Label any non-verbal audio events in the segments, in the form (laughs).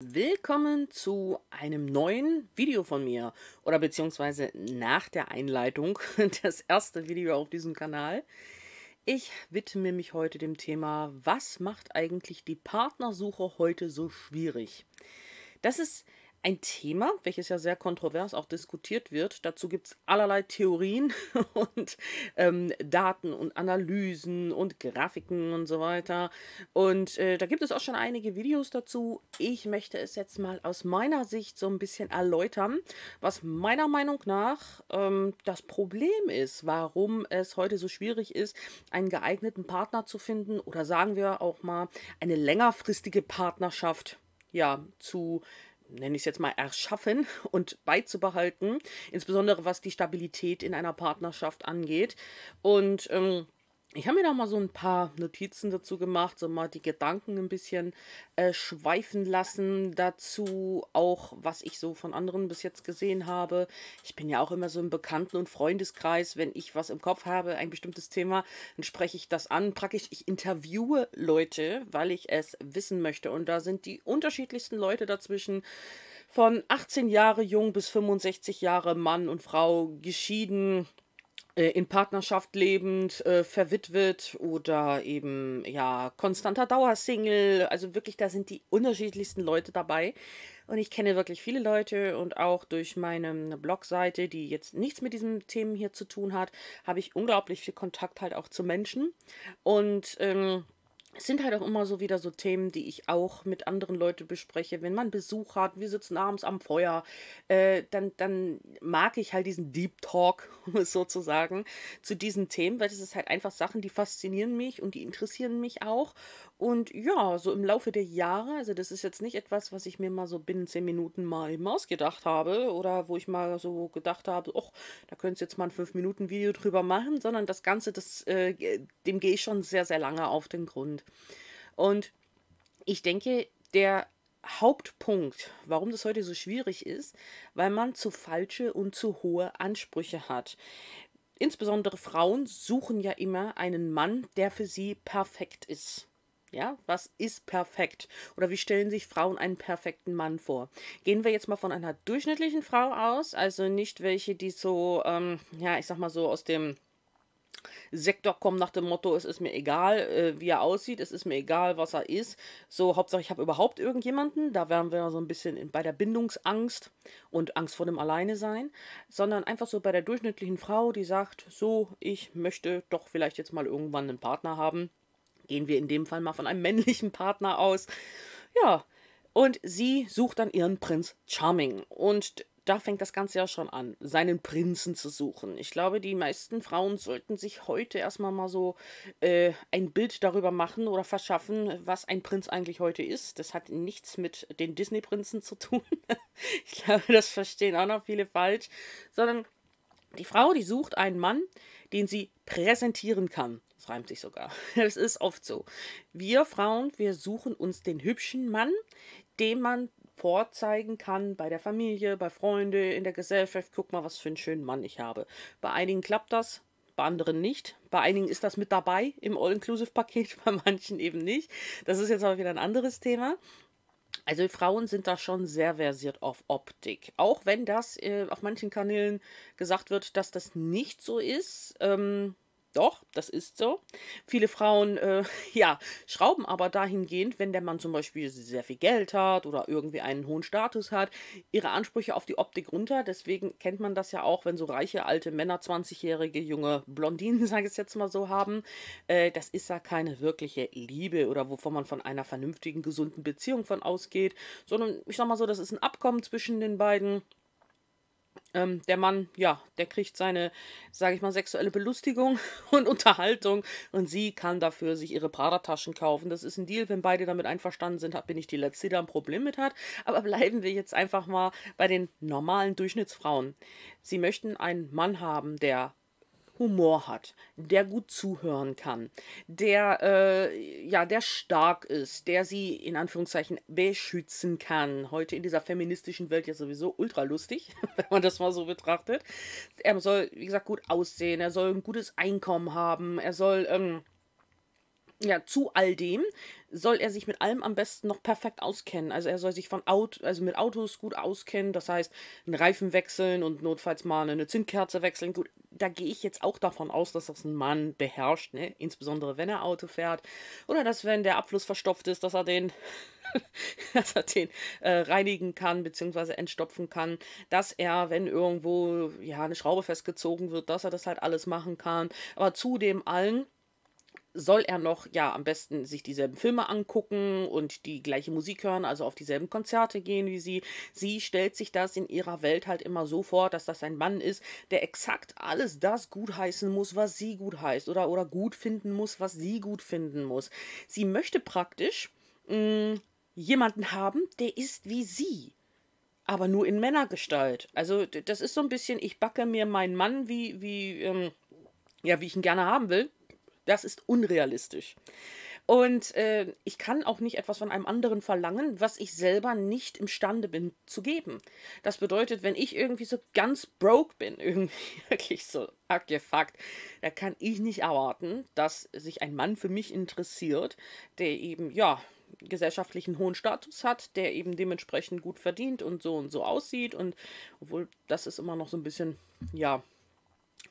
Willkommen zu einem neuen Video von mir oder beziehungsweise nach der Einleitung (laughs) das erste Video auf diesem Kanal. Ich widme mich heute dem Thema, was macht eigentlich die Partnersuche heute so schwierig? Das ist ein Thema, welches ja sehr kontrovers auch diskutiert wird. Dazu gibt es allerlei Theorien (laughs) und ähm, Daten und Analysen und Grafiken und so weiter. Und äh, da gibt es auch schon einige Videos dazu. Ich möchte es jetzt mal aus meiner Sicht so ein bisschen erläutern, was meiner Meinung nach ähm, das Problem ist, warum es heute so schwierig ist, einen geeigneten Partner zu finden oder sagen wir auch mal eine längerfristige Partnerschaft ja, zu nenne ich es jetzt mal, erschaffen (laughs) und beizubehalten, insbesondere was die Stabilität in einer Partnerschaft angeht. Und ähm, ich habe mir da mal so ein paar Notizen dazu gemacht, so mal die Gedanken ein bisschen äh, schweifen lassen dazu, auch was ich so von anderen bis jetzt gesehen habe. Ich bin ja auch immer so im Bekannten- und Freundeskreis, wenn ich was im Kopf habe, ein bestimmtes Thema, dann spreche ich das an. Praktisch, ich interviewe Leute, weil ich es wissen möchte. Und da sind die unterschiedlichsten Leute dazwischen von 18 Jahre jung bis 65 Jahre Mann und Frau geschieden äh, in Partnerschaft lebend, äh, verwitwet oder eben ja konstanter Dauersingle. Also wirklich, da sind die unterschiedlichsten Leute dabei. Und ich kenne wirklich viele Leute und auch durch meine äh, Blogseite, die jetzt nichts mit diesen Themen hier zu tun hat, habe ich unglaublich viel Kontakt halt auch zu Menschen. Und ähm, es sind halt auch immer so wieder so Themen, die ich auch mit anderen Leuten bespreche. Wenn man Besuch hat, wir sitzen abends am Feuer, äh, dann, dann mag ich halt diesen Deep Talk (laughs) sozusagen zu diesen Themen, weil das ist halt einfach Sachen, die faszinieren mich und die interessieren mich auch. Und ja, so im Laufe der Jahre, also das ist jetzt nicht etwas, was ich mir mal so binnen zehn Minuten mal im ausgedacht habe oder wo ich mal so gedacht habe, ach, da könntest du jetzt mal ein fünf Minuten Video drüber machen, sondern das Ganze, das, äh, dem gehe ich schon sehr, sehr lange auf den Grund. Und ich denke, der Hauptpunkt, warum das heute so schwierig ist, weil man zu falsche und zu hohe Ansprüche hat. Insbesondere Frauen suchen ja immer einen Mann, der für sie perfekt ist. Ja, was ist perfekt? Oder wie stellen sich Frauen einen perfekten Mann vor? Gehen wir jetzt mal von einer durchschnittlichen Frau aus, also nicht welche, die so, ähm, ja, ich sag mal so aus dem Sektor kommen nach dem Motto, es ist mir egal, äh, wie er aussieht, es ist mir egal, was er ist. So, Hauptsache, ich habe überhaupt irgendjemanden. Da wären wir so ein bisschen in, bei der Bindungsangst und Angst vor dem Alleine sein. Sondern einfach so bei der durchschnittlichen Frau, die sagt, so, ich möchte doch vielleicht jetzt mal irgendwann einen Partner haben gehen wir in dem Fall mal von einem männlichen Partner aus. Ja, und sie sucht dann ihren Prinz Charming. Und da fängt das Ganze ja schon an, seinen Prinzen zu suchen. Ich glaube, die meisten Frauen sollten sich heute erstmal mal so äh, ein Bild darüber machen oder verschaffen, was ein Prinz eigentlich heute ist. Das hat nichts mit den Disney-Prinzen zu tun. (laughs) ich glaube, das verstehen auch noch viele falsch. Sondern die Frau, die sucht einen Mann, den sie präsentieren kann reimt sich sogar. Es (laughs) ist oft so. Wir Frauen, wir suchen uns den hübschen Mann, den man vorzeigen kann bei der Familie, bei Freunden, in der Gesellschaft. Guck mal, was für einen schönen Mann ich habe. Bei einigen klappt das, bei anderen nicht. Bei einigen ist das mit dabei im All-Inclusive-Paket, (laughs) bei manchen eben nicht. Das ist jetzt aber wieder ein anderes Thema. Also Frauen sind da schon sehr versiert auf Optik. Auch wenn das äh, auf manchen Kanälen gesagt wird, dass das nicht so ist. Ähm, doch, das ist so. Viele Frauen, äh, (laughs) ja, schrauben aber dahingehend, wenn der Mann zum Beispiel sehr viel Geld hat oder irgendwie einen hohen Status hat, ihre Ansprüche auf die Optik runter. Deswegen kennt man das ja auch, wenn so reiche alte Männer, 20-jährige junge Blondinen, (laughs) sage ich es jetzt mal so, haben. Äh, das ist ja keine wirkliche Liebe oder wovon man von einer vernünftigen, gesunden Beziehung von ausgeht, sondern ich sag mal so, das ist ein Abkommen zwischen den beiden. Ähm, der Mann, ja, der kriegt seine, sage ich mal, sexuelle Belustigung (laughs) und Unterhaltung und sie kann dafür sich ihre prada kaufen. Das ist ein Deal, wenn beide damit einverstanden sind, bin ich die Letzte, die da ein Problem mit hat. Aber bleiben wir jetzt einfach mal bei den normalen Durchschnittsfrauen. Sie möchten einen Mann haben, der Humor hat, der gut zuhören kann, der, äh, ja, der stark ist, der sie in Anführungszeichen beschützen kann. Heute in dieser feministischen Welt ja sowieso ultra lustig, (laughs) wenn man das mal so betrachtet. Er soll, wie gesagt, gut aussehen, er soll ein gutes Einkommen haben, er soll. Ähm, ja, zu all dem soll er sich mit allem am besten noch perfekt auskennen. Also er soll sich von Auto, also mit Autos gut auskennen, das heißt, einen Reifen wechseln und notfalls mal eine Zündkerze wechseln. Gut, da gehe ich jetzt auch davon aus, dass das ein Mann beherrscht, ne? Insbesondere wenn er Auto fährt oder dass wenn der Abfluss verstopft ist, dass er den (laughs) dass er den äh, reinigen kann bzw. entstopfen kann, dass er, wenn irgendwo ja eine Schraube festgezogen wird, dass er das halt alles machen kann. Aber zu dem allen soll er noch, ja, am besten sich dieselben Filme angucken und die gleiche Musik hören, also auf dieselben Konzerte gehen wie sie. Sie stellt sich das in ihrer Welt halt immer so vor, dass das ein Mann ist, der exakt alles das gutheißen muss, was sie gut heißt oder, oder gut finden muss, was sie gut finden muss. Sie möchte praktisch mh, hm, jemanden haben, der ist wie sie aber nur in Männergestalt. Also das ist so ein bisschen, ich backe mir meinen Mann wie, wie, ähm, ja, wie ich ihn gerne haben will. Das ist unrealistisch. Und äh, ich kann auch nicht etwas von einem anderen verlangen, was ich selber nicht imstande bin zu geben. Das bedeutet, wenn ich irgendwie so ganz broke bin, (laughs) irgendwie wirklich so abgefuckt, da kann ich nicht erwarten, dass sich ein Mann für mich interessiert, der eben, ja, gesellschaftlichen hohen Status hat, der eben dementsprechend gut verdient und so und so aussieht. Und obwohl das ist immer noch so ein bisschen, ja,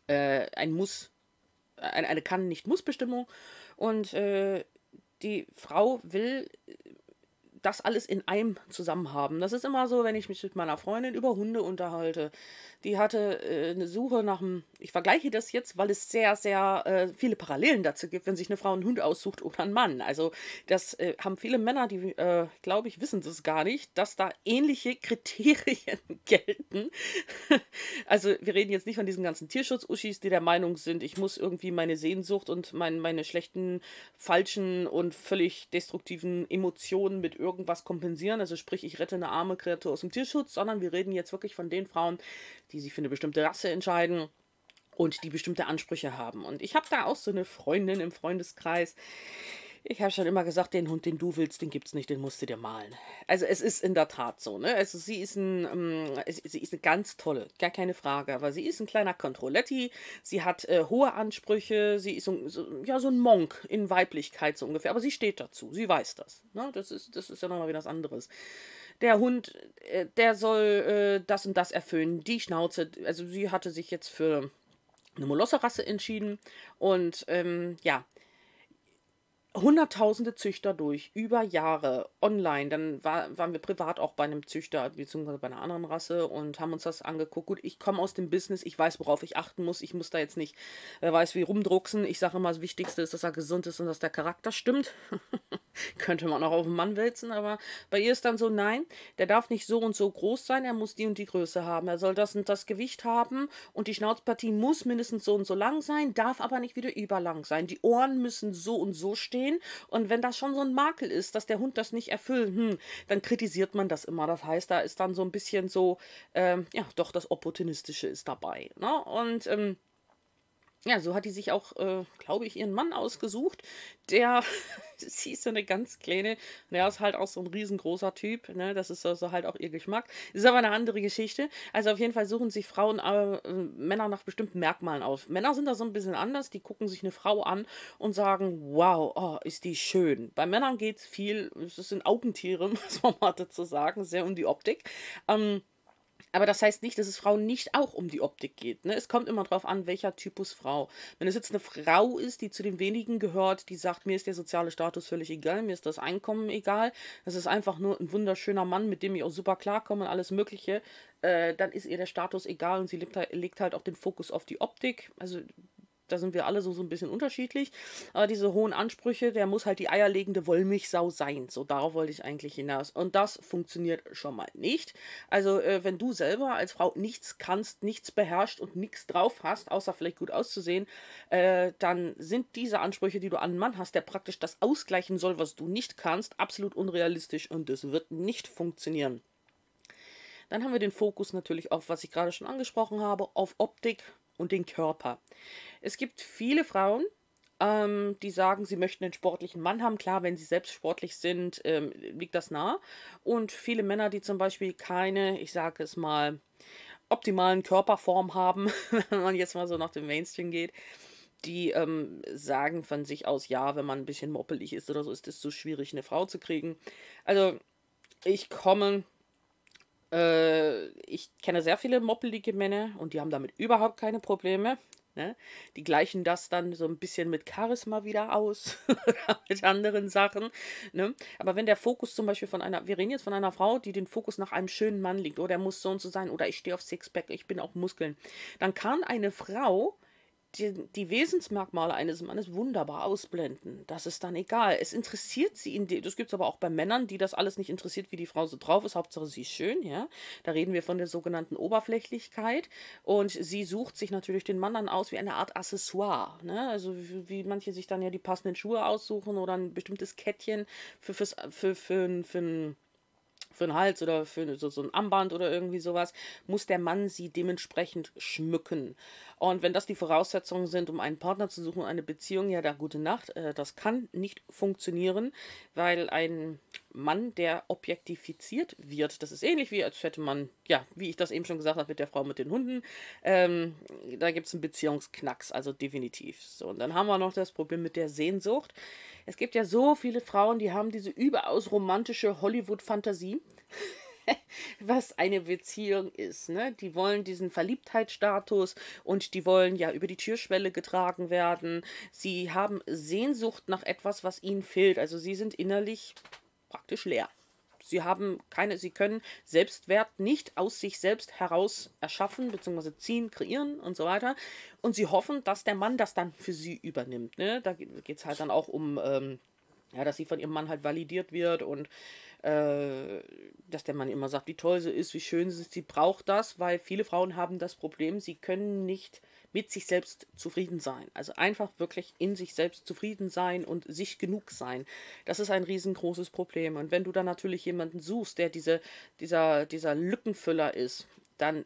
äh, ein Muss eine, eine Kann-Nicht-Muss-Bestimmung. Und äh, die Frau will das alles in einem zusammen haben. Das ist immer so, wenn ich mich mit meiner Freundin über Hunde unterhalte. Die hatte äh, eine Suche nach einem, ich vergleiche das jetzt, weil es sehr, sehr äh, viele Parallelen dazu gibt, wenn sich eine Frau einen Hund aussucht oder einen Mann. Also das äh, haben viele Männer, die, äh, glaube ich, wissen das gar nicht, dass da ähnliche Kriterien (laughs) gelten. also wir reden jetzt nicht von diesen ganzen Tierschutz-Uschis, die der Meinung sind, ich muss irgendwie meine Sehnsucht und mein, meine schlechten, falschen und völlig destruktiven Emotionen mit irgendwas irgendwas kompensieren. Also sprich, ich rette eine arme Kreatur aus dem Tierschutz, sondern wir reden jetzt wirklich von den Frauen, die sich für eine bestimmte Rasse entscheiden und die bestimmte Ansprüche haben. Und ich habe da auch so eine Freundin im Freundeskreis, ich habe schon immer gesagt, den Hund, den du willst, den gibt's nicht, den musst du dir malen. Also es ist in der Tat so, ne? Also sie ist ein, ähm, sie ist eine ganz tolle, gar keine Frage, aber sie ist ein kleiner Controletti, sie hat äh, hohe Ansprüche, sie ist so, so, ja so ein Monk in Weiblichkeit so ungefähr, aber sie steht dazu, sie weiß das. Ne? Das ist, das ist ja nochmal wieder was anderes der Hund, äh, der soll äh, das und das erfüllen, die Schnauze. Also sie hatte sich jetzt für eine Molosserrasse entschieden und ähm, ja, hunderttausende Züchter durch, über Jahre, online. Dann war, waren wir privat auch bei einem Züchter, beziehungsweise bei einer anderen Rasse und haben uns das angeguckt. Gut, ich komme aus dem Business, ich weiß, worauf ich achten muss. Ich muss da jetzt nicht, wer weiß, wie rumdrucksen. Ich sage immer, das Wichtigste ist, dass er gesund ist und dass der Charakter stimmt. (laughs) (laughs) Könnte man auch auf den Mann wälzen, aber bei ihr ist dann so, nein, der darf nicht so und so groß sein, er muss die und die Größe haben, er soll das und das Gewicht haben und die Schnauzpartie muss mindestens so und so lang sein, darf aber nicht wieder überlang sein. Die Ohren müssen so und so stehen und wenn das schon so ein Makel ist, dass der Hund das nicht erfüllt, hm, dann kritisiert man das immer. Das heißt, da ist dann so ein bisschen so, ähm, ja, doch das Opportunistische ist dabei. Ne? Und ähm, ja, so hat die sich auch, äh, glaube ich, ihren Mann ausgesucht. Der, (laughs) sie ist so eine ganz kleine, der ist halt auch so ein riesengroßer Typ, ne? Das ist also halt auch ihr Geschmack. Ist aber eine andere Geschichte. Also auf jeden Fall suchen sich Frauen äh, Männer nach bestimmten Merkmalen auf. Männer sind da so ein bisschen anders, die gucken sich eine Frau an und sagen, wow, oh, ist die schön. Bei Männern geht es viel, es sind Augentiere, (laughs) muss man mal dazu sagen, sehr um die Optik. Ähm, aber das heißt nicht, dass es Frauen nicht auch um die Optik geht. Ne? Es kommt immer darauf an, welcher Typus Frau. Wenn es jetzt eine Frau ist, die zu den wenigen gehört, die sagt, mir ist der soziale Status völlig egal, mir ist das Einkommen egal, das ist einfach nur ein wunderschöner Mann, mit dem ich auch super klarkomme und alles Mögliche, äh, dann ist ihr der Status egal und sie legt legt halt auch den Fokus auf die Optik. Also da sind wir alle so, so ein bisschen unterschiedlich. Aber diese hohen Ansprüche, der muss halt die eierlegende Wollmilchsau sein. So, darauf wollte ich eigentlich hinaus. Und das funktioniert schon mal nicht. Also, äh, wenn du selber als Frau nichts kannst, nichts beherrscht und nichts drauf hast, außer vielleicht gut auszusehen, äh, dann sind diese Ansprüche, die du an einen Mann hast, der praktisch das ausgleichen soll, was du nicht kannst, absolut unrealistisch und das wird nicht funktionieren. Dann haben wir den Fokus natürlich auf, was ich gerade schon angesprochen habe, auf Optik, und den Körper. Es gibt viele Frauen, ähm, die sagen, sie möchten einen sportlichen Mann haben. Klar, wenn sie selbst sportlich sind, ähm, liegt das nah. Und viele Männer, die zum Beispiel keine, ich sage es mal, optimalen Körperform haben, (laughs) wenn man jetzt mal so nach dem Mainstream geht, die ähm, sagen von sich aus, ja, wenn man ein bisschen moppelig ist oder so, ist es so schwierig, eine Frau zu kriegen. Also ich komme äh, ich kenne sehr viele moppelige Männer und die haben damit überhaupt keine Probleme. Ne? Die gleichen das dann so ein bisschen mit Charisma wieder aus (laughs) oder mit anderen Sachen. Ne? Aber wenn der Fokus zum Beispiel von einer, wir reden jetzt von einer Frau, die den Fokus nach einem schönen Mann legt, oder oh, er muss so und so sein, oder ich stehe auf Sixpack, ich bin auf Muskeln, dann kann eine Frau die, die, Wesensmerkmale eines Mannes wunderbar ausblenden. Das ist dann egal. Es interessiert sie in das gibt es aber auch bei Männern, die das alles nicht interessiert, wie die Frau so drauf ist. Hauptsache sie ist schön, ja. Da reden wir von der sogenannten Oberflächlichkeit. Und sie sucht sich natürlich den Mann dann aus wie eine Art Accessoire. Ne? Also wie, wie manche sich dann ja die passenden Schuhe aussuchen oder ein bestimmtes Kettchen für, für, für, für, für ein für einen Hals oder für so ein Armband oder irgendwie sowas, muss der Mann sie dementsprechend schmücken. Und wenn das die Voraussetzungen sind, um einen Partner zu suchen, eine Beziehung, ja, da gute Nacht. Äh, das kann nicht funktionieren, weil ein Mann, der objektifiziert wird, das ist ähnlich wie, als hätte man, ja, wie ich das eben schon gesagt habe, mit der Frau mit den Hunden, ähm, da gibt es einen Beziehungsknacks, also definitiv. So, und dann haben wir noch das Problem mit der Sehnsucht. Es gibt ja so viele Frauen, die haben diese überaus romantische Hollywood-Fantasie. (laughs) (laughs) was eine Beziehung ist. Ne? Die wollen diesen Verliebtheitsstatus und die wollen ja über die Türschwelle getragen werden. Sie haben Sehnsucht nach etwas, was ihnen fehlt. Also sie sind innerlich praktisch leer. Sie haben keine, sie können Selbstwert nicht aus sich selbst heraus erschaffen, beziehungsweise ziehen, kreieren und so weiter. Und sie hoffen, dass der Mann das dann für sie übernimmt. Ne? Da geht es halt dann auch um, ähm, ja, dass sie von ihrem Mann halt validiert wird und äh, dass der Mann immer sagt, wie toll sie ist, wie schön sie ist. Sie braucht das, weil viele Frauen haben das Problem, sie können nicht mit sich selbst zufrieden sein. Also einfach wirklich in sich selbst zufrieden sein und sich genug sein. Das ist ein riesengroßes Problem. Und wenn du dann natürlich jemanden suchst, der diese, dieser, dieser Lückenfüller ist, dann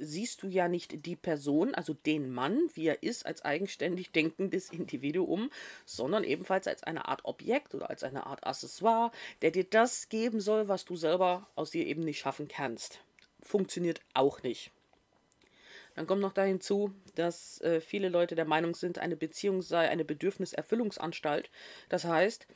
siehst du ja nicht die Person, also den Mann, wie er ist, als eigenständig denkendes (laughs) Individuum, sondern ebenfalls als eine Art Objekt oder als eine Art Accessoire, der dir das geben soll, was du selber aus dir eben nicht schaffen kannst. Funktioniert auch nicht. Dann kommt noch dahin zu, dass äh, viele Leute der Meinung sind, eine Beziehung sei eine Bedürfniserfüllungsanstalt. Das heißt,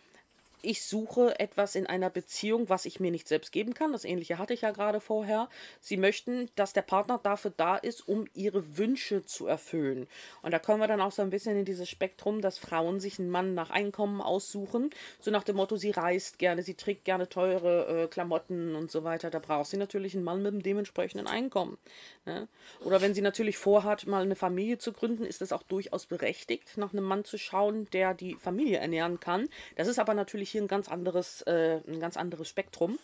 ich suche etwas in einer Beziehung, was ich mir nicht selbst geben kann. Das ähnliche hatte ich ja gerade vorher. Sie möchten, dass der Partner dafür da ist, um ihre Wünsche zu erfüllen. Und da kommen wir dann auch so ein bisschen in dieses Spektrum, dass Frauen sich einen Mann nach Einkommen aussuchen. So nach dem Motto, sie reist gerne, sie trägt gerne teure äh, Klamotten und so weiter. Da braucht sie natürlich einen Mann mit einem dementsprechenden Einkommen. Ne? Oder wenn sie natürlich vorhat, mal eine Familie zu gründen, ist es auch durchaus berechtigt, nach einem Mann zu schauen, der die Familie ernähren kann. Das ist aber natürlich hier ein ganz anderes, äh, ein ganz anderes Spektrum.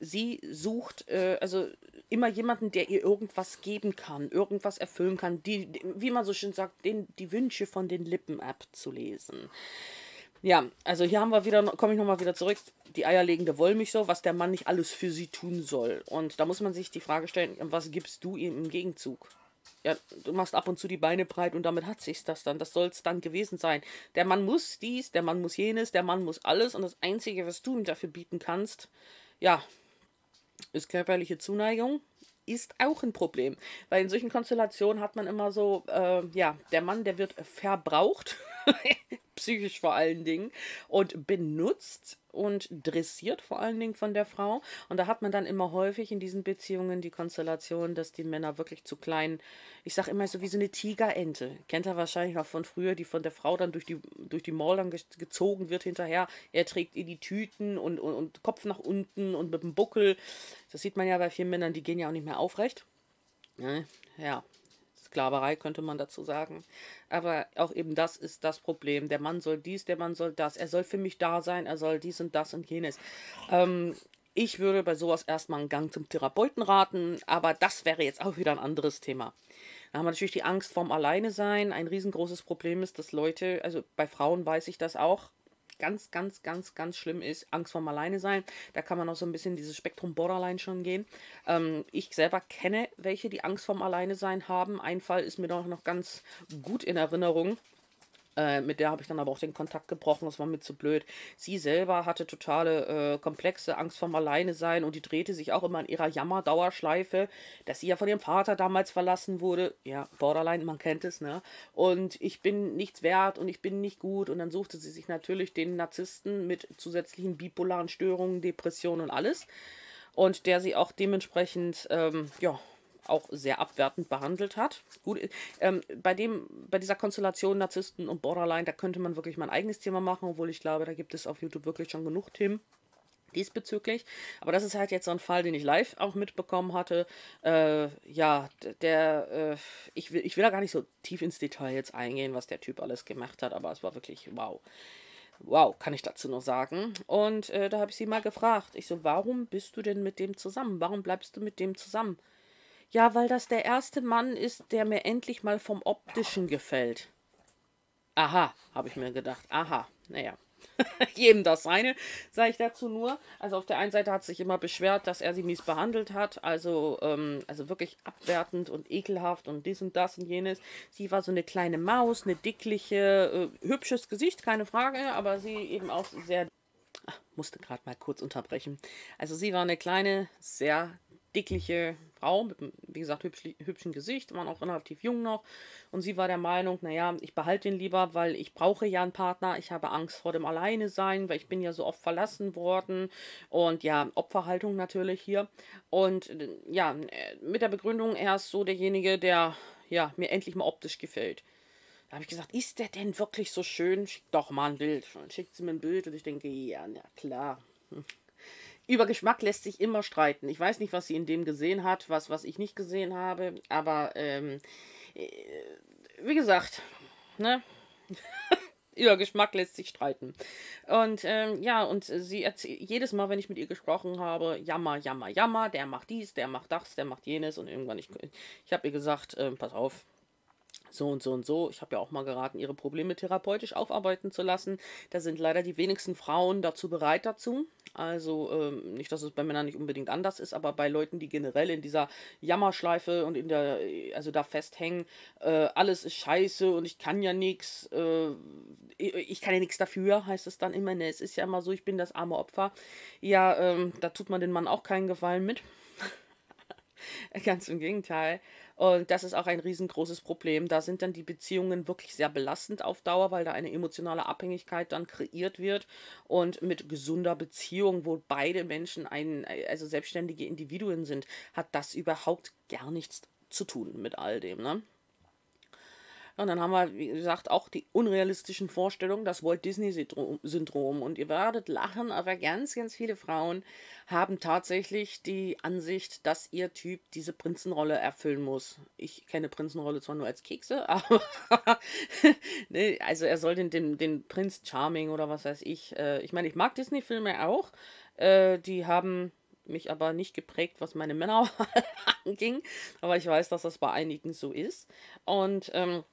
Sie sucht äh, also immer jemanden, der ihr irgendwas geben kann, irgendwas erfüllen kann, die, wie man so schön sagt, den, die Wünsche von den Lippen abzulesen. Ja, also hier haben wir wieder, komme ich nochmal wieder zurück, die eierlegende Wollmilchsau, was der Mann nicht alles für sie tun soll. Und da muss man sich die Frage stellen, was gibst du ihm im Gegenzug? ja, du machst ab und zu die Beine breit und damit hat sich's das dann. Das soll's dann gewesen sein. Der Mann muss dies, der Mann muss jenes, der Mann muss alles und das Einzige, was du ihm dafür bieten kannst, ja, ist körperliche Zuneigung. Ist auch ein Problem. Weil in solchen Konstellationen hat man immer so, äh, ja, der Mann, der wird verbraucht, (laughs) psychisch vor allen Dingen, und benutzt und dressiert vor allen Dingen von der Frau. Und da hat man dann immer häufig in diesen Beziehungen die Konstellation, dass die Männer wirklich zu klein, ich sage immer so wie so eine Tigerente. Kennt er wahrscheinlich noch von früher, die von der Frau dann durch die, durch die Mall dann gezogen wird hinterher. Er trägt ihr die Tüten und, und, und Kopf nach unten und mit dem Buckel. Das sieht man ja bei vielen Männern, die gehen ja auch nicht mehr aufrecht. Ne? Ja, Sklaverei könnte man dazu sagen. Aber auch eben das ist das Problem. Der Mann soll dies, der Mann soll das. Er soll für mich da sein, er soll dies und das und jenes. Ähm, ich würde bei sowas erstmal einen Gang zum Therapeuten raten, aber das wäre jetzt auch wieder ein anderes Thema. Da haben wir natürlich die Angst vorm Alleine sein. Ein riesengroßes Problem ist, dass Leute, also bei Frauen weiß ich das auch, ganz, ganz, ganz, ganz schlimm ist, Angst vorm Alleine sein. Da kann man auch so ein bisschen dieses Spektrum Borderline schon gehen. Ähm, ich selber kenne welche, die Angst vorm Alleine sein haben. Ein Fall ist mir doch noch ganz gut in Erinnerung. Äh, mit der habe ich dann aber auch den Kontakt gebrochen, das war mir zu blöd. Sie selber hatte totale äh, Komplexe, Angst vom sein und die drehte sich auch immer in ihrer Jammerdauerschleife, dass sie ja von ihrem Vater damals verlassen wurde. Ja, Borderline, man kennt es, ne? Und ich bin nichts wert und ich bin nicht gut. Und dann suchte sie sich natürlich den Narzissten mit zusätzlichen bipolaren Störungen, Depressionen und alles. Und der sie auch dementsprechend, ähm, ja, auch sehr abwertend behandelt hat. Gut, ähm, bei, dem, bei dieser Konstellation Narzissten und Borderline, da könnte man wirklich mein eigenes Thema machen, obwohl ich glaube, da gibt es auf YouTube wirklich schon genug Themen diesbezüglich. Aber das ist halt jetzt so ein Fall, den ich live auch mitbekommen hatte. Äh, ja, der, äh, ich, will, ich will da gar nicht so tief ins Detail jetzt eingehen, was der Typ alles gemacht hat, aber es war wirklich wow. Wow, kann ich dazu nur sagen. Und äh, da habe ich sie mal gefragt. Ich so, warum bist du denn mit dem zusammen? Warum bleibst du mit dem zusammen? Ja, weil das der erste Mann ist, der mir endlich mal vom Optischen gefällt. Aha, habe ich mir gedacht. Aha, naja. (laughs) Jedem das seine, sage ich dazu nur. Also auf der einen Seite hat sich immer beschwert, dass er sie mies behandelt hat, also, ähm, also wirklich abwertend und ekelhaft und dies und das und jenes. Sie war so eine kleine Maus, eine dickliche, äh, hübsches Gesicht, keine Frage, aber sie eben auch sehr... Ach, musste gerade mal kurz unterbrechen. Also sie war eine kleine, sehr dickliche, Frau mit, wie gesagt, hübsch, hübschem Gesicht, waren auch relativ jung noch. Und sie war der Meinung, naja, ich behalte ihn lieber, weil ich brauche ja einen Partner. Ich habe Angst vor dem Alleine sein, weil ich bin ja so oft verlassen worden. Und ja, Opferhaltung natürlich hier. Und äh, ja, äh, mit der Begründung, er ist so derjenige, der ja, mir endlich mal optisch gefällt. Da habe ich gesagt, ist der denn wirklich so schön? Schick doch mal ein Bild. Und schickt sie mir ein Bild und ich denke, ja, na klar über Geschmack lässt sich immer streiten. Ich weiß nicht, was sie in dem gesehen hat, was, was ich nicht gesehen habe, aber ähm, äh, wie gesagt, ne? (laughs) über Geschmack lässt sich streiten. Und ähm, ja, und sie erzählt jedes Mal, wenn ich mit ihr gesprochen habe, jammer, jammer, jammer, der macht dies, der macht das, der macht jenes und irgendwann, ich, ich habe ihr gesagt, äh, pass auf, so und so und so. Ich habe ja auch mal geraten, ihre Probleme therapeutisch aufarbeiten zu lassen. Da sind leider die wenigsten Frauen dazu bereit dazu. Also ähm, nicht, dass es bei Männern nicht unbedingt anders ist, aber bei Leuten, die generell in dieser Jammerschleife und in der, äh, also da festhängen, äh, alles ist scheiße und ich kann ja nichts, äh, ich kann ja nichts dafür, heißt es dann immer. Ne, es ist ja immer so, ich bin das arme Opfer. Ja, ähm, da tut man den Mann auch keinen Gefallen mit. (laughs) Ganz im Gegenteil. Und das ist auch ein riesengroßes Problem. Da sind dann die Beziehungen wirklich sehr belastend auf Dauer, weil da eine emotionale Abhängigkeit dann kreiert wird. Und mit gesunder Beziehung, wo beide Menschen ein, also selbstständige Individuen sind, hat das überhaupt gar nichts zu tun mit all dem. Ne? und dann haben wir, wie gesagt, auch die unrealistischen Vorstellungen, das Walt Disney-Syndrom. Und ihr werdet lachen, aber ganz, ganz viele Frauen haben tatsächlich die Ansicht, dass ihr Typ diese Prinzenrolle erfüllen muss. Ich kenne Prinzenrolle zwar nur als Kekse, (laughs) aber nee, also er soll den, den, den Prinz Charming oder was weiß ich. Äh, ich meine, ich mag Disney-Filme auch. Äh, die haben mich aber nicht geprägt, was meine Männerwahl (laughs) anging. Aber ich weiß, dass das bei einigen so ist. Und ähm,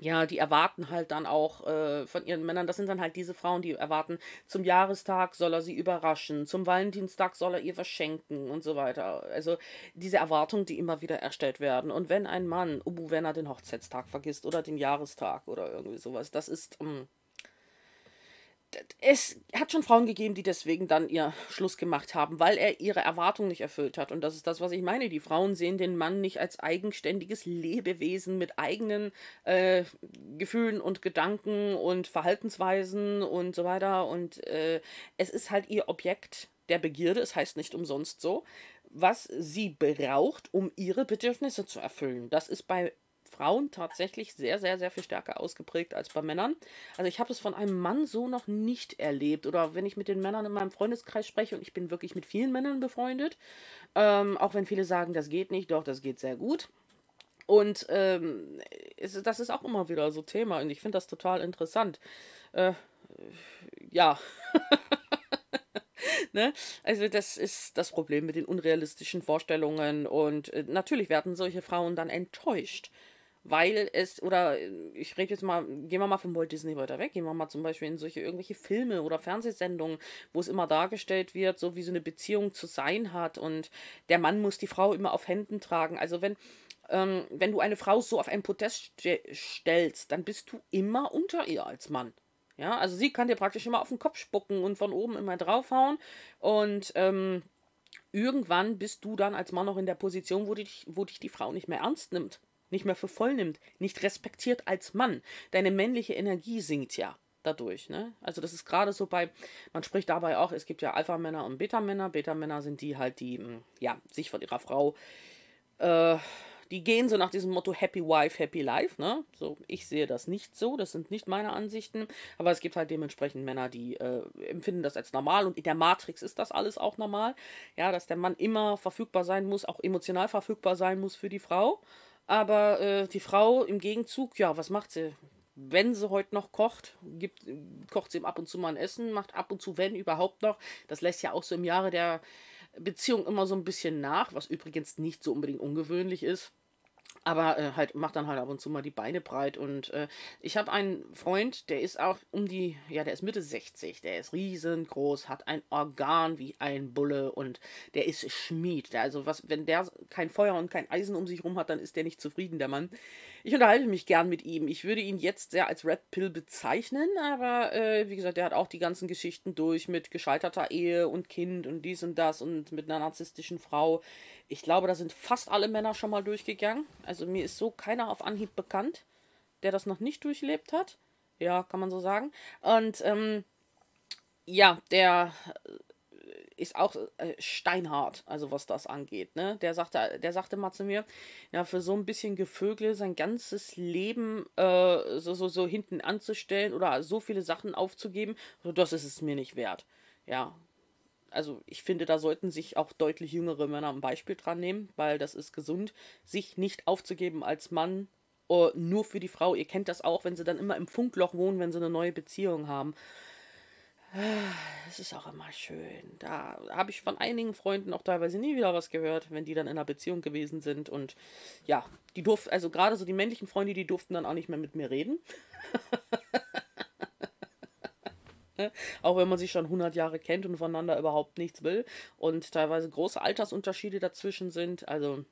ja, die erwarten halt dann auch äh, von ihren Männern, das sind dann halt diese Frauen, die erwarten, zum Jahrestag soll er sie überraschen, zum Valentinstag soll er ihr was schenken und so weiter. Also diese Erwartungen, die immer wieder erstellt werden. Und wenn ein Mann, ubu, wenn er den Hochzeitstag vergisst oder den Jahrestag oder irgendwie sowas, das ist, mh, mm, es hat schon Frauen gegeben, die deswegen dann ihr Schluss gemacht haben, weil er ihre Erwartung nicht erfüllt hat. Und das ist das, was ich meine. Die Frauen sehen den Mann nicht als eigenständiges Lebewesen mit eigenen äh, Gefühlen und Gedanken und Verhaltensweisen und so weiter. Und äh, es ist halt ihr Objekt der Begierde, es heißt nicht umsonst so, was sie braucht, um ihre Bedürfnisse zu erfüllen. Das ist bei Frauen tatsächlich sehr, sehr, sehr viel stärker ausgeprägt als bei Männern. Also ich habe es von einem Mann so noch nicht erlebt. Oder wenn ich mit den Männern in meinem Freundeskreis spreche und ich bin wirklich mit vielen Männern befreundet, ähm, auch wenn viele sagen, das geht nicht, doch, das geht sehr gut. Und ähm, ist, das ist auch immer wieder so Thema und ich finde das total interessant. Äh, ja. (laughs) Ne? Also das ist das Problem mit den unrealistischen Vorstellungen und äh, natürlich werden solche Frauen dann enttäuscht, weil es, oder äh, ich rede jetzt mal, gehen wir mal von Walt Disney weiter weg, gehen wir mal zum Beispiel in solche irgendwelche Filme oder Fernsehsendungen, wo es immer dargestellt wird, so wie so eine Beziehung zu sein hat und der Mann muss die Frau immer auf Händen tragen. Also wenn, ähm, wenn du eine Frau so auf einen Podest st stellst, dann bist du immer unter ihr als Mann. Ja, also sie kann dir praktisch immer auf den Kopf spucken und von oben immer draufhauen und ähm, irgendwann bist du dann als Mann noch in der Position, wo dich, wo dich die Frau nicht mehr ernst nimmt nicht mehr für voll nimmt, nicht respektiert als Mann. Deine männliche Energie sinkt ja dadurch. Ne? Also das ist gerade so bei, man spricht dabei auch, es gibt ja Alpha-Männer und Beta-Männer. Beta-Männer sind die halt, die mm, ja, sich von ihrer Frau, äh, die gehen so nach diesem Motto Happy Wife, Happy Life. Ne? So, ich sehe das nicht so, das sind nicht meine Ansichten. Aber es gibt halt dementsprechend Männer, die äh, empfinden das als normal. Und in der Matrix ist das alles auch normal. Ja, dass der Mann immer verfügbar sein muss, auch emotional verfügbar sein muss für die Frau. Aber äh, die Frau im Gegenzug, ja, was macht sie? Wenn sie heute noch kocht, gibt, kocht sie ihm ab und zu mal ein Essen, macht ab und zu, wenn überhaupt noch. Das lässt ja auch so im Jahre der Beziehung immer so ein bisschen nach, was übrigens nicht so unbedingt ungewöhnlich ist. Aber äh, halt, macht dann halt ab und zu mal die Beine breit. Und äh, ich habe einen Freund, der ist auch um die, ja, der ist Mitte 60, der ist riesengroß, hat ein Organ wie ein Bulle und der ist Schmied. also was, wenn der kein Feuer und kein Eisen um sich rum hat, dann ist der nicht zufrieden, der Mann. Ich unterhalte mich gern mit ihm. Ich würde ihn jetzt sehr als Red Pill bezeichnen, aber äh, wie gesagt, er hat auch die ganzen Geschichten durch mit gescheiterter Ehe und Kind und dies und das und mit einer narzisstischen Frau. Ich glaube, da sind fast alle Männer schon mal durchgegangen. Also mir ist so keiner auf Anhieb bekannt, der das noch nicht durchlebt hat. Ja, kann man so sagen. Und ähm, ja, der ist auch äh, steinhart, also was das angeht. Ne? Der, sagte, der sagte mal zu mir, ja, für so ein bisschen Gevögel sein ganzes Leben äh, so, so, so hinten anzustellen oder so viele Sachen aufzugeben, das ist es mir nicht wert. Ja, also ich finde, da sollten sich auch deutlich jüngere Männer ein Beispiel dran nehmen, weil das ist gesund, sich nicht aufzugeben als Mann äh, nur für die Frau. Ihr kennt das auch, wenn sie dann immer im Funkloch wohnen, wenn sie eine neue Beziehung haben. Es ist auch immer schön. Da habe ich von einigen Freunden auch teilweise nie wieder was gehört, wenn die dann in einer Beziehung gewesen sind. Und ja, die durften, also gerade so die männlichen Freunde, die durften dann auch nicht mehr mit mir reden. (laughs) auch wenn man sich schon 100 Jahre kennt und voneinander überhaupt nichts will und teilweise große Altersunterschiede dazwischen sind. Also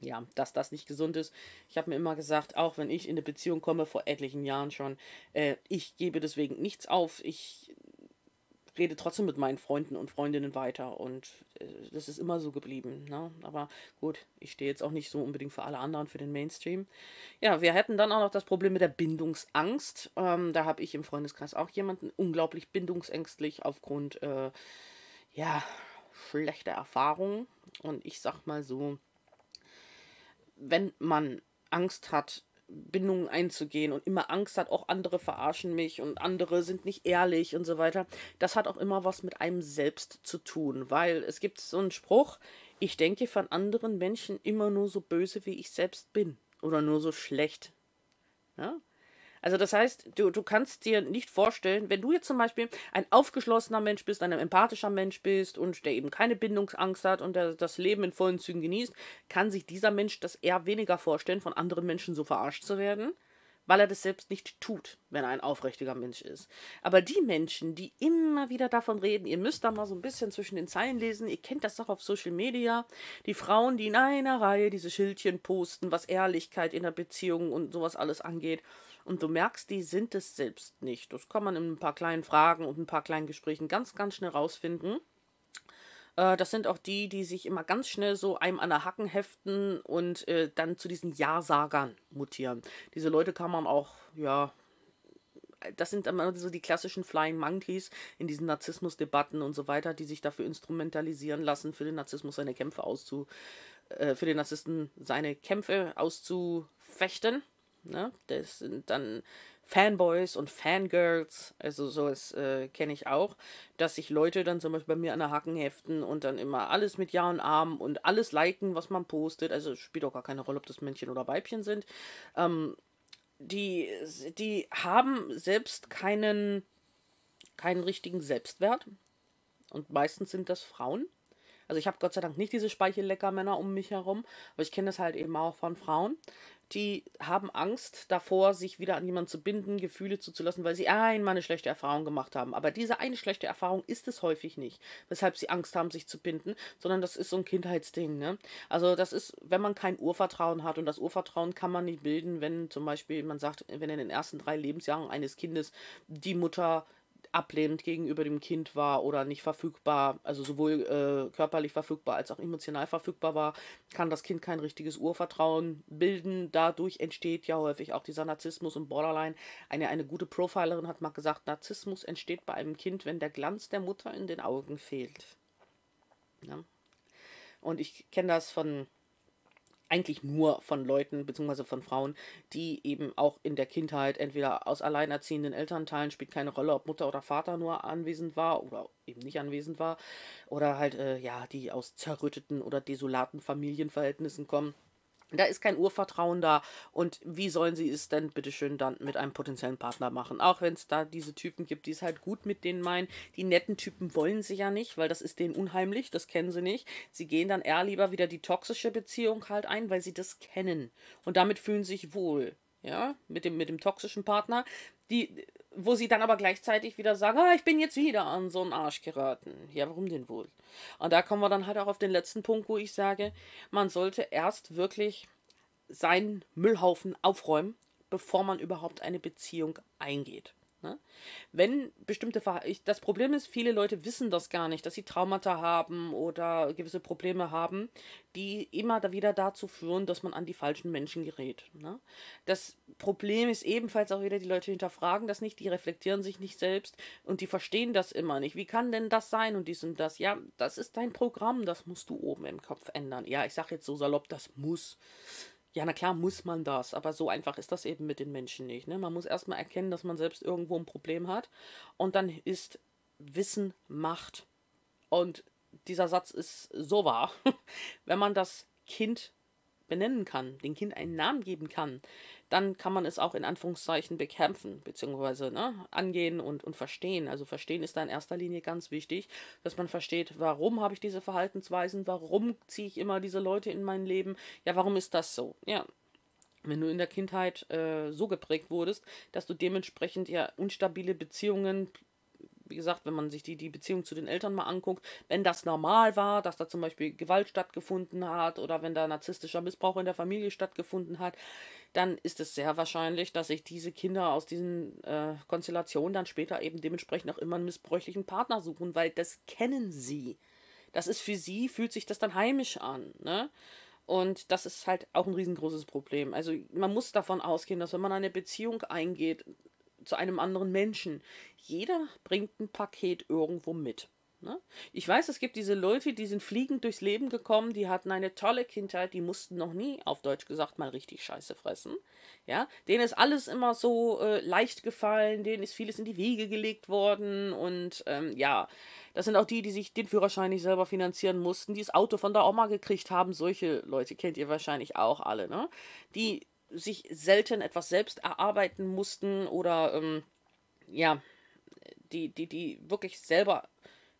ja, dass das nicht gesund ist. Ich habe mir immer gesagt, auch wenn ich in eine Beziehung komme, vor etlichen Jahren schon, äh, ich gebe deswegen nichts auf. Ich rede trotzdem mit meinen Freunden und Freundinnen weiter und äh, das ist immer so geblieben. Ne? Aber gut, ich stehe jetzt auch nicht so unbedingt für alle anderen, für den Mainstream. Ja, wir hätten dann auch noch das Problem mit der Bindungsangst. Ähm, da habe ich im Freundeskreis auch jemanden unglaublich bindungsängstlich aufgrund, äh, ja, schlechter Erfahrungen. Und ich sag mal so, wenn man Angst hat, Bindungen einzugehen und immer Angst hat, auch andere verarschen mich und andere sind nicht ehrlich und so weiter. Das hat auch immer was mit einem selbst zu tun, weil es gibt so einen Spruch, ich denke von anderen Menschen immer nur so böse, wie ich selbst bin oder nur so schlecht. Ja? Also das heißt, du, du kannst dir nicht vorstellen, wenn du jetzt zum Beispiel ein aufgeschlossener Mensch bist, ein empathischer Mensch bist und der eben keine Bindungsangst hat und der das Leben in vollen Zügen genießt, kann sich dieser Mensch das eher weniger vorstellen, von anderen Menschen so verarscht zu werden, weil er das selbst nicht tut, wenn er ein aufrichtiger Mensch ist. Aber die Menschen, die immer wieder davon reden, ihr müsst da mal so ein bisschen zwischen den Zeilen lesen, ihr kennt das doch auf Social Media, die Frauen, die in einer Reihe diese Schildchen posten, was Ehrlichkeit in der Beziehung und sowas alles angeht, und du merkst, die sind es selbst nicht. Das kann man in ein paar kleinen Fragen und ein paar kleinen Gesprächen ganz, ganz schnell rausfinden. Äh, das sind auch die, die sich immer ganz schnell so einem an der Hacken heften und äh, dann zu diesen Ja-Sagern mutieren. Diese Leute kann man auch, ja, das sind immer so die klassischen Flying Monkeys in diesen Narzissmus-Debatten und so weiter, die sich dafür instrumentalisieren lassen, für den Narzissmus seine Kämpfe auszu, äh, für den Narzissten seine Kämpfe auszufechten. Ne? Das sind dann Fanboys und Fangirls, also sowas äh, kenne ich auch, dass sich Leute dann zum Beispiel bei mir an der Hacken heften und dann immer alles mit Ja und Arm und alles liken, was man postet. Also spielt auch gar keine Rolle, ob das Männchen oder Weibchen sind. Ähm, die, die haben selbst keinen, keinen richtigen Selbstwert. Und meistens sind das Frauen. Also ich habe Gott sei Dank nicht diese Speichelleckermänner um mich herum, aber ich kenne das halt eben auch von Frauen, die haben Angst davor, sich wieder an jemanden zu binden, Gefühle zuzulassen, weil sie einmal eine schlechte Erfahrung gemacht haben. Aber diese eine schlechte Erfahrung ist es häufig nicht, weshalb sie Angst haben, sich zu binden, sondern das ist so ein Kindheitsding. Ne? Also das ist, wenn man kein Urvertrauen hat und das Urvertrauen kann man nicht bilden, wenn zum Beispiel man sagt, wenn in den ersten drei Lebensjahren eines Kindes die Mutter ablehnend gegenüber dem Kind war oder nicht verfügbar, also sowohl äh, körperlich verfügbar als auch emotional verfügbar war, kann das Kind kein richtiges Urvertrauen bilden. Dadurch entsteht ja häufig auch dieser Narzissmus und Borderline. Eine, eine gute Profilerin hat mal gesagt, Narzissmus entsteht bei einem Kind, wenn der Glanz der Mutter in den Augen fehlt. Ja? Und ich kenne das von eigentlich nur von Leuten, beziehungsweise von Frauen, die eben auch in der Kindheit entweder aus alleinerziehenden Elternteilen, spielt keine Rolle, ob Mutter oder Vater nur anwesend war oder eben nicht anwesend war, oder halt, äh, ja, die aus zerrütteten oder desolaten Familienverhältnissen kommen da ist kein Urvertrauen da. Und wie sollen sie es denn bitteschön dann mit einem potenziellen Partner machen? Auch wenn es da diese Typen gibt, die es halt gut mit denen meinen. Die netten Typen wollen sie ja nicht, weil das ist denen unheimlich, das kennen sie nicht. Sie gehen dann eher lieber wieder die toxische Beziehung halt ein, weil sie das kennen. Und damit fühlen sie sich wohl. Ja, mit dem, mit dem toxischen Partner. Die wo sie dann aber gleichzeitig wieder sagen, ah, ich bin jetzt wieder an so einen Arsch geraten. Ja, warum denn wohl? Und da kommen wir dann halt auch auf den letzten Punkt, wo ich sage, man sollte erst wirklich seinen Müllhaufen aufräumen, bevor man überhaupt eine Beziehung eingeht. Ne? Wenn bestimmte Ver das Problem ist, viele Leute wissen das gar nicht, dass sie Traumata haben oder gewisse Probleme haben, die immer da wieder dazu führen, dass man an die falschen Menschen gerät. Ne? Das Problem ist ebenfalls auch wieder, die Leute hinterfragen das nicht, die reflektieren sich nicht selbst und die verstehen das immer nicht. Wie kann denn das sein und dies und das? Ja, das ist dein Programm, das musst du oben im Kopf ändern. Ja, ich sage jetzt so salopp, das muss. Ja, na klar muss man das, aber so einfach ist das eben mit den Menschen nicht. Ne? Man muss erstmal erkennen, dass man selbst irgendwo ein Problem hat und dann ist Wissen Macht. Und dieser Satz ist so wahr. (laughs) Wenn man das Kind benennen kann, dem Kind einen Namen geben kann, dann kann man es auch in Anführungszeichen bekämpfen, beziehungsweise ne, angehen und, und verstehen. Also verstehen ist da in erster Linie ganz wichtig, dass man versteht, warum habe ich diese Verhaltensweisen, warum ziehe ich immer diese Leute in mein Leben, ja, warum ist das so? Ja, wenn du in der Kindheit äh, so geprägt wurdest, dass du dementsprechend ja unstabile Beziehungen, wie gesagt, wenn man sich die, die Beziehung zu den Eltern mal anguckt, wenn das normal war, dass da zum Beispiel Gewalt stattgefunden hat oder wenn da narzisstischer Missbrauch in der Familie stattgefunden hat, dann ist es sehr wahrscheinlich, dass sich diese Kinder aus diesen äh, Konstellationen dann später eben dementsprechend auch immer einen missbräuchlichen Partner suchen, weil das kennen sie. Das ist für sie, fühlt sich das dann heimisch an. Ne? Und das ist halt auch ein riesengroßes Problem. Also man muss davon ausgehen, dass wenn man eine Beziehung eingeht, zu einem anderen Menschen. Jeder bringt ein Paket irgendwo mit. Ne? Ich weiß, es gibt diese Leute, die sind fliegend durchs Leben gekommen, die hatten eine tolle Kindheit, die mussten noch nie, auf Deutsch gesagt, mal richtig Scheiße fressen. Ja, denen ist alles immer so äh, leicht gefallen, denen ist vieles in die Wiege gelegt worden und ähm, ja, das sind auch die, die sich den Führerschein nicht selber finanzieren mussten, die das Auto von der Oma gekriegt haben. Solche Leute kennt ihr wahrscheinlich auch alle, ne? Die sich selten etwas selbst erarbeiten mussten oder ähm, ja, die, die, die wirklich selber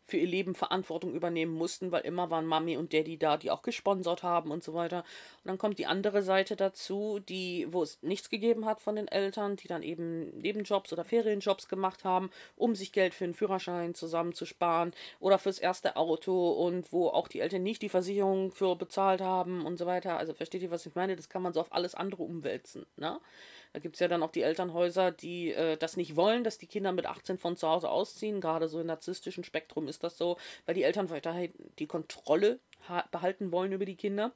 für ihr Leben Verantwortung übernehmen mussten, weil immer waren Mami und Daddy da, die auch gesponsert haben und so weiter. Und dann kommt die andere Seite dazu, die, wo es nichts gegeben hat von den Eltern, die dann eben Nebenjobs oder Ferienjobs gemacht haben, um sich Geld für einen Führerschein zusammenzusparen oder fürs erste Auto und wo auch die Eltern nicht die Versicherung für bezahlt haben und so weiter. Also versteht ihr, was ich meine? Das kann man so auf alles andere umwälzen, ne? Da gibt es ja dann auch die Elternhäuser, die äh, das nicht wollen, dass die Kinder mit 18 von zu Hause ausziehen. Gerade so im narzisstischen Spektrum ist das so, weil die Eltern weiterhin die Kontrolle behalten wollen über die Kinder.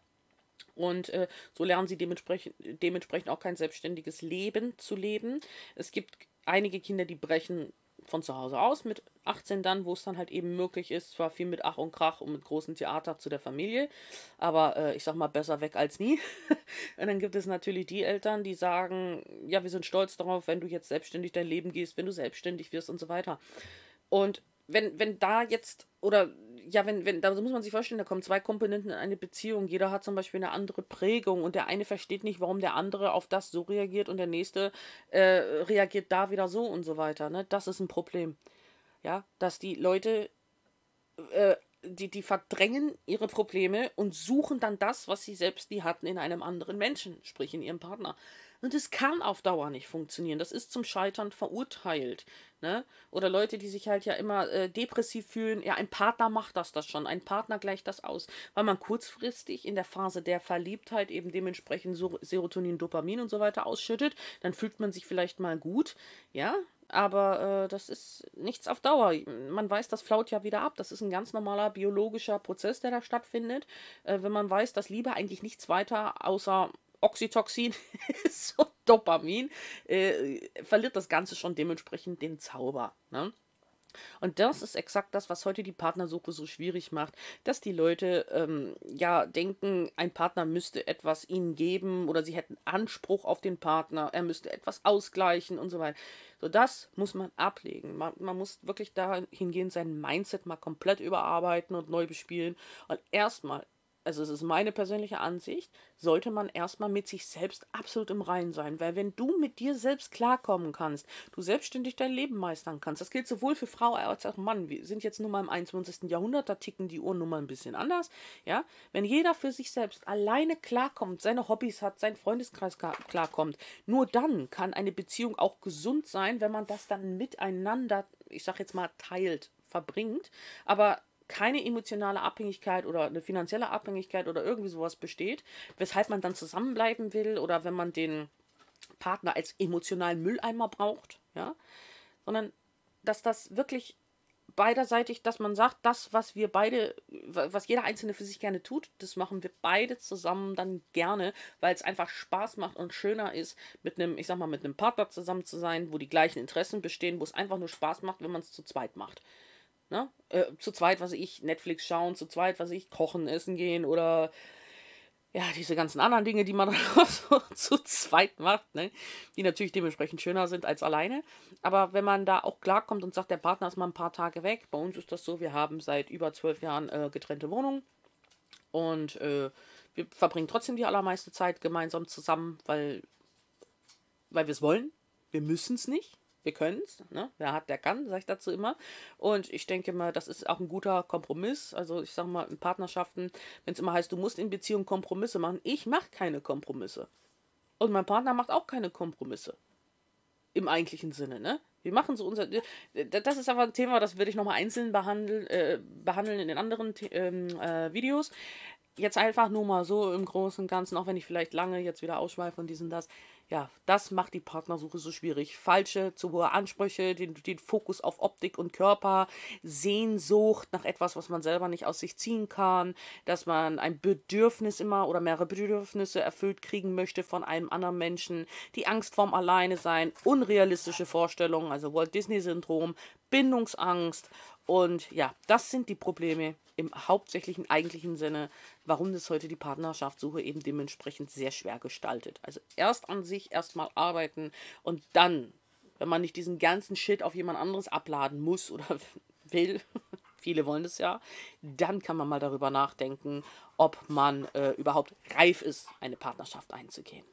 Und äh, so lernen sie dementsprechend, dementsprechend auch kein selbstständiges Leben zu leben. Es gibt einige Kinder, die brechen von zu Hause aus mit 18 dann, wo es dann halt eben möglich ist, zwar viel mit Ach und Krach und mit großem Theater zu der Familie, aber äh, ich sag mal besser weg als nie. (laughs) und dann gibt es natürlich die Eltern, die sagen, ja, wir sind stolz darauf, wenn du jetzt selbstständig dein Leben gehst, wenn du selbstständig wirst und so weiter. Und wenn, wenn da jetzt, oder ja, wenn, wenn, da muss man sich vorstellen, da kommen zwei Komponenten in eine Beziehung. Jeder hat zum Beispiel eine andere Prägung und der eine versteht nicht, warum der andere auf das so reagiert und der nächste äh, reagiert da wieder so und so weiter. Ne? Das ist ein Problem. Ja, dass die Leute, äh, die, die verdrängen ihre Probleme und suchen dann das, was sie selbst nie hatten, in einem anderen Menschen, sprich in ihrem Partner. Und es kann auf Dauer nicht funktionieren. Das ist zum Scheitern verurteilt. Ne? Oder Leute, die sich halt ja immer äh, depressiv fühlen. Ja, ein Partner macht das das schon. Ein Partner gleicht das aus. Weil man kurzfristig in der Phase der Verliebtheit eben dementsprechend so Serotonin, Dopamin und so weiter ausschüttet. Dann fühlt man sich vielleicht mal gut. Ja, aber äh, das ist nichts auf Dauer. Man weiß, das flaut ja wieder ab. Das ist ein ganz normaler biologischer Prozess, der da stattfindet. Äh, wenn man weiß, dass Liebe eigentlich nichts weiter außer Oxytoxin und (laughs) Dopamin, äh, verliert das Ganze schon dementsprechend den Zauber. Ne? Und das ist exakt das, was heute die Partnersuche so schwierig macht, dass die Leute ähm, ja denken, ein Partner müsste etwas ihnen geben oder sie hätten Anspruch auf den Partner, er müsste etwas ausgleichen und so weiter. So, das muss man ablegen. Man, man muss wirklich dahingehend sein Mindset mal komplett überarbeiten und neu bespielen und erstmal also es ist meine persönliche Ansicht, sollte man erstmal mit sich selbst absolut im Reinen sein. Weil wenn du mit dir selbst klarkommen kannst, du selbstständig dein Leben meistern kannst, das gilt sowohl für Frau als auch Mann. Wir sind jetzt nun mal im 21. Jahrhundert, da ticken die Uhren nun mal ein bisschen anders. Ja? Wenn jeder für sich selbst alleine klarkommt, seine Hobbys hat, seinen Freundeskreis klarkommt, nur dann kann eine Beziehung auch gesund sein, wenn man das dann miteinander, ich sag jetzt mal, teilt, verbringt. Aber keine emotionale Abhängigkeit oder eine finanzielle Abhängigkeit oder irgendwie sowas besteht, weshalb man dann zusammenbleiben will oder wenn man den Partner als emotionalen Mülleimer braucht, ja, sondern dass das wirklich beiderseitig, dass man sagt, das, was wir beide, was jeder Einzelne für sich gerne tut, das machen wir beide zusammen dann gerne, weil es einfach Spaß macht und schöner ist, mit einem, ich sag mal, mit einem Partner zusammen zu sein, wo die gleichen Interessen bestehen, wo es einfach nur Spaß macht, wenn man es zu zweit macht. Ne? Äh, zu zweit, was ich, Netflix schauen, zu zweit, was ich, kochen, essen gehen oder ja, diese ganzen anderen Dinge, die man (laughs) so zu zweit macht, ne? die natürlich dementsprechend schöner sind als alleine. Aber wenn man da auch klarkommt und sagt, der Partner ist mal ein paar Tage weg, bei uns ist das so, wir haben seit über zwölf Jahren äh, getrennte Wohnungen und äh, wir verbringen trotzdem die allermeiste Zeit gemeinsam zusammen, weil, weil wir es wollen. Wir müssen es nicht wir können's, ne? Wer hat, der kann, sage ich dazu immer. Und ich denke mal, das ist auch ein guter Kompromiss. Also ich sage mal, in Partnerschaften, wenn es immer heißt, du musst in Beziehungen Kompromisse machen, ich mache keine Kompromisse. Und mein Partner macht auch keine Kompromisse. Im eigentlichen Sinne, ne? Wir machen so unser. Das ist aber ein Thema, das würde ich nochmal einzeln behandeln, äh, behandeln in den anderen ähm, äh, Videos. Jetzt einfach nur mal so im Großen und Ganzen, auch wenn ich vielleicht lange jetzt wieder ausschweife und dies und das ja, das macht die Partnersuche so schwierig. Falsche, zu hohe Ansprüche, den, den Fokus auf Optik und Körper, Sehnsucht nach etwas, was man selber nicht aus sich ziehen kann, dass man ein Bedürfnis immer oder mehrere Bedürfnisse erfüllt kriegen möchte von einem anderen Menschen, die Angst vorm Alleine sein, unrealistische Vorstellungen, also Walt Disney-Syndrom, Bindungsangst und ja, das sind die Probleme im hauptsächlichen eigentlichen Sinne, warum das heute die Partnerschaftssuche eben dementsprechend sehr schwer gestaltet. Also erst an sich erstmal arbeiten und dann, wenn man nicht diesen ganzen Shit auf jemand anderes abladen muss oder (laughs) will, (laughs) viele wollen das ja, dann kann man mal darüber nachdenken, ob man äh, überhaupt reif ist, eine Partnerschaft einzugehen.